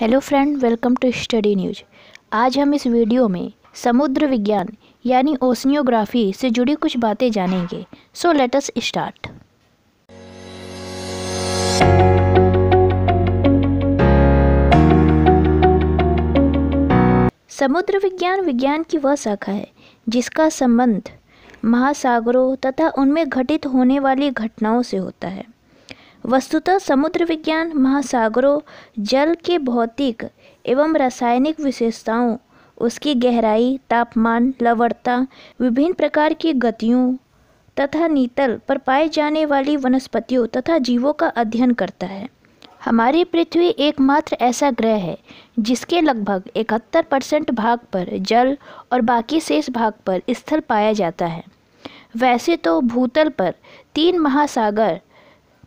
hello friend welcome to study news आज हम इस वीडियो में समुद्र विज्ञान यानी ओसनियोग्राफी से जुड़ी कुछ बातें जानेंगे सो लेट अस स्टार्ट समुद्र विज्ञान विज्ञान की वह शाखा है जिसका संबंध महासागरों तथा उनमें घटित होने वाली घटनाओं से होता है वस्तुतः समुद्र विज्ञान महासागरों जल के भौतिक एवं रासायनिक विशेषताओं उसकी गहराई तापमान लवणता विभिन्न प्रकार की गतियों तथा नीतल पर पाए जाने वाली वनस्पतियों तथा जीवों का अध्ययन करता है हमारी पृथ्वी एकमात्र ऐसा ग्रह है जिसके लगभग इकहत्तर परसेंट भाग पर जल और बाकी शेष भाग पर स्थल पाया जाता है वैसे तो भूतल पर तीन महासागर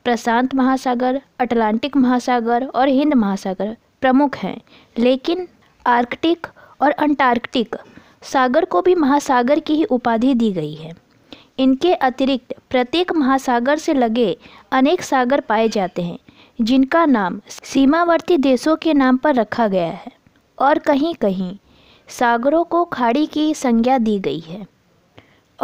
प्रशांत महासागर अटलांटिक महासागर और हिंद महासागर प्रमुख हैं लेकिन आर्कटिक और अंटार्कटिक सागर को भी महासागर की ही उपाधि दी गई है इनके अतिरिक्त प्रत्येक महासागर से लगे अनेक सागर पाए जाते हैं जिनका नाम सीमावर्ती देशों के नाम पर रखा गया है और कहीं कहीं सागरों को खाड़ी की संज्ञा दी गई है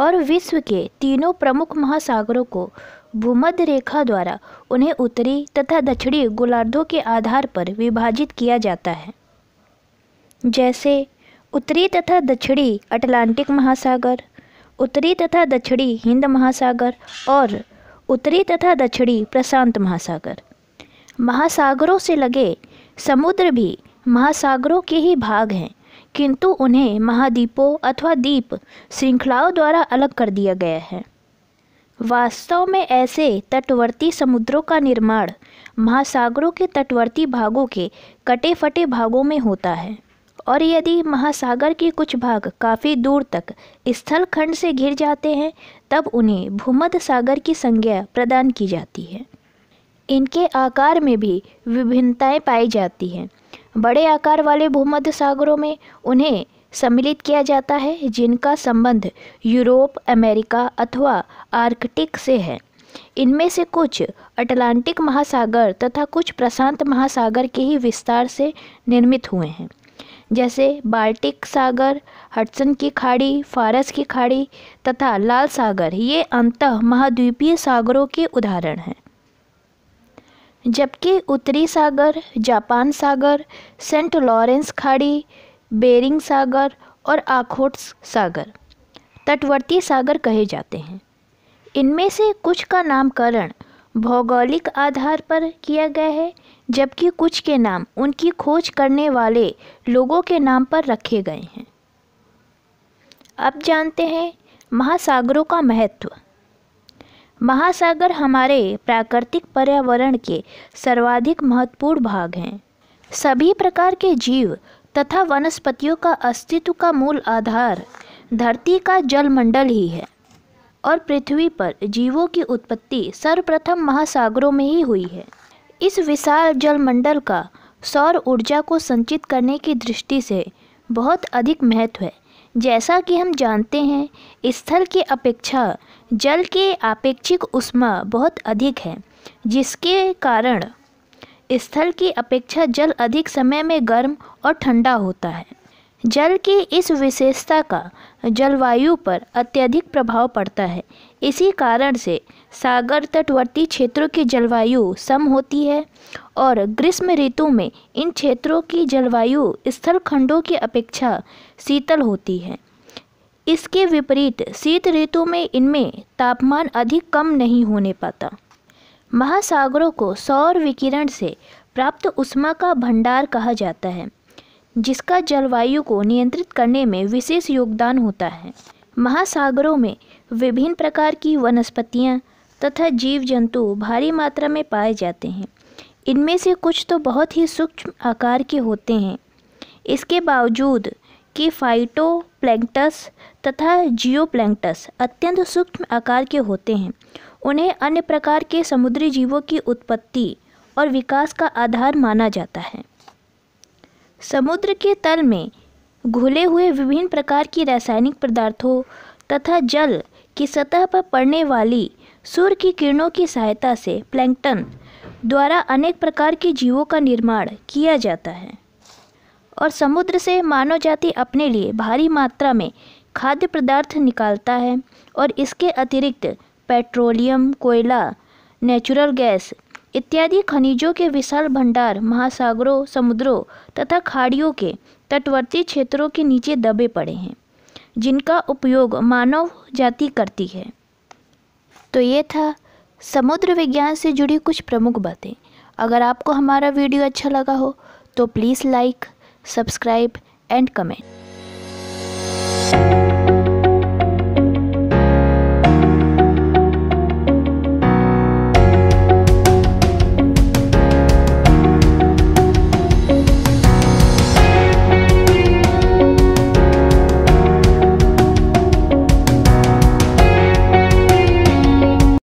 और विश्व के तीनों प्रमुख महासागरों को भूमध्य रेखा द्वारा उन्हें उत्तरी तथा दक्षिणी गोलार्धों के आधार पर विभाजित किया जाता है जैसे उत्तरी तथा दक्षिणी अटलांटिक महासागर उत्तरी तथा दक्षिणी हिंद महासागर और उत्तरी तथा दक्षिणी प्रशांत महासागर महासागरों से लगे समुद्र भी महासागरों के ही भाग हैं किंतु उन्हें महाद्वीपों अथवा द्वीप श्रृंखलाओं द्वारा अलग कर दिया गया है वास्तव में ऐसे तटवर्ती समुद्रों का निर्माण महासागरों के तटवर्ती भागों के कटे फटे भागों में होता है और यदि महासागर के कुछ भाग काफ़ी दूर तक स्थल खंड से घिर जाते हैं तब उन्हें भूमध्य सागर की संज्ञा प्रदान की जाती है इनके आकार में भी विभिन्नताएं पाई जाती हैं बड़े आकार वाले भूमध्य सागरों में उन्हें सम्मिलित किया जाता है जिनका संबंध यूरोप अमेरिका अथवा आर्कटिक से है इनमें से कुछ अटलांटिक महासागर तथा कुछ प्रशांत महासागर के ही विस्तार से निर्मित हुए हैं जैसे बाल्टिक सागर हटसन की खाड़ी फारस की खाड़ी तथा लाल सागर ये अंतः महाद्वीपीय सागरों के उदाहरण हैं जबकि उत्तरी सागर जापान सागर सेंट लॉरेंस खाड़ी बेरिंग सागर और आखोट्स सागर तटवर्ती सागर कहे जाते हैं इनमें से कुछ का नामकरण भौगोलिक आधार पर किया गया है जबकि कुछ के नाम उनकी खोज करने वाले लोगों के नाम पर रखे गए हैं अब जानते हैं महासागरों का महत्व महासागर हमारे प्राकृतिक पर्यावरण के सर्वाधिक महत्वपूर्ण भाग हैं सभी प्रकार के जीव तथा वनस्पतियों का अस्तित्व का मूल आधार धरती का जलमंडल ही है और पृथ्वी पर जीवों की उत्पत्ति सर्वप्रथम महासागरों में ही हुई है इस विशाल जलमंडल का सौर ऊर्जा को संचित करने की दृष्टि से बहुत अधिक महत्व है जैसा कि हम जानते हैं स्थल की अपेक्षा जल के आपेक्षिक उष्मा बहुत अधिक है जिसके कारण स्थल की अपेक्षा जल अधिक समय में गर्म और ठंडा होता है जल की इस विशेषता का जलवायु पर अत्यधिक प्रभाव पड़ता है इसी कारण से सागर तटवर्ती क्षेत्रों की जलवायु सम होती है और ग्रीष्म ऋतु में इन क्षेत्रों की जलवायु स्थल खंडों की अपेक्षा शीतल होती है इसके विपरीत शीत ऋतु में इनमें तापमान अधिक कम नहीं होने पाता महासागरों को सौर विकिरण से प्राप्त उष्मा का भंडार कहा जाता है जिसका जलवायु को नियंत्रित करने में विशेष योगदान होता है महासागरों में विभिन्न प्रकार की वनस्पतियाँ तथा जीव जंतु भारी मात्रा में पाए जाते हैं इनमें से कुछ तो बहुत ही सूक्ष्म आकार के होते हैं इसके बावजूद कि फाइटो तथा जियोप्लैंक्टस अत्यंत सूक्ष्म आकार के होते हैं उन्हें अन्य प्रकार के समुद्री जीवों की उत्पत्ति और विकास का आधार माना जाता है समुद्र के तल में घुले हुए विभिन्न प्रकार की रासायनिक पदार्थों तथा जल की सतह पर पड़ने वाली सूर्य की किरणों की सहायता से प्लैंकटन द्वारा अनेक प्रकार के जीवों का निर्माण किया जाता है और समुद्र से मानव जाति अपने लिए भारी मात्रा में खाद्य पदार्थ निकालता है और इसके अतिरिक्त पेट्रोलियम कोयला नेचुरल गैस इत्यादि खनिजों के विशाल भंडार महासागरों समुद्रों तथा खाड़ियों के तटवर्ती क्षेत्रों के नीचे दबे पड़े हैं जिनका उपयोग मानव जाति करती है तो ये था समुद्र विज्ञान से जुड़ी कुछ प्रमुख बातें अगर आपको हमारा वीडियो अच्छा लगा हो तो please like subscribe and comment